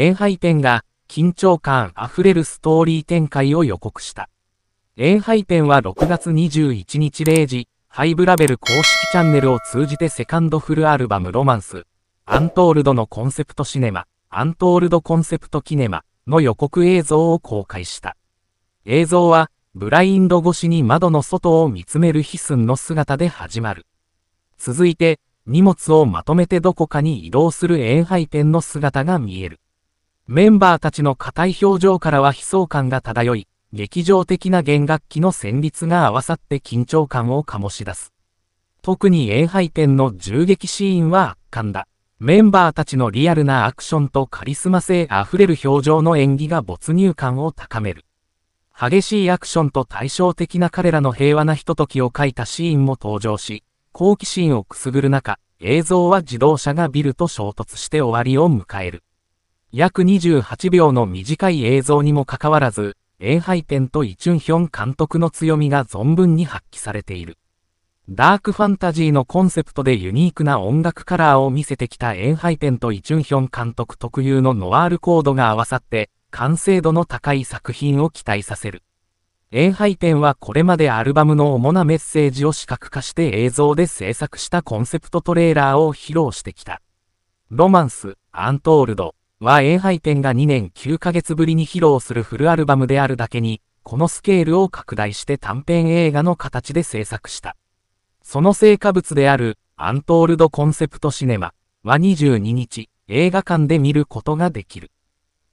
エンハイペンが緊張感あふれるストーリー展開を予告した。エンハイペンは6月21日0時、ハイブラベル公式チャンネルを通じてセカンドフルアルバムロマンス、アントールドのコンセプトシネマ、アントールドコンセプトキネマの予告映像を公開した。映像は、ブラインド越しに窓の外を見つめるヒスンの姿で始まる。続いて、荷物をまとめてどこかに移動するエンハイペンの姿が見える。メンバーたちの硬い表情からは悲壮感が漂い、劇場的な弦楽器の旋律が合わさって緊張感を醸し出す。特に宴杯店の銃撃シーンは圧巻だ。メンバーたちのリアルなアクションとカリスマ性あふれる表情の演技が没入感を高める。激しいアクションと対照的な彼らの平和なひとときを描いたシーンも登場し、好奇心をくすぐる中、映像は自動車がビルと衝突して終わりを迎える。約28秒の短い映像にもかかわらず、エンハイペンとイチュンヒョン監督の強みが存分に発揮されている。ダークファンタジーのコンセプトでユニークな音楽カラーを見せてきたエンハイペンとイチュンヒョン監督特有のノワールコードが合わさって、完成度の高い作品を期待させる。エンハイペンはこれまでアルバムの主なメッセージを視覚化して映像で制作したコンセプトトレーラーを披露してきた。ロマンス、アントールド、は A ハイペンが2年9ヶ月ぶりに披露するフルアルバムであるだけに、このスケールを拡大して短編映画の形で制作した。その成果物である、アントールドコンセプトシネマは22日、映画館で見ることができる。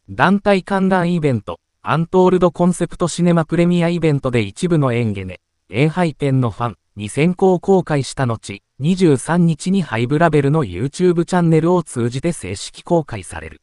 団体観覧イベント、アントールドコンセプトシネマプレミアイベントで一部の演芸ね、A ハイペンのファン2000個を公開した後、23日にハイブラベルの YouTube チャンネルを通じて正式公開される。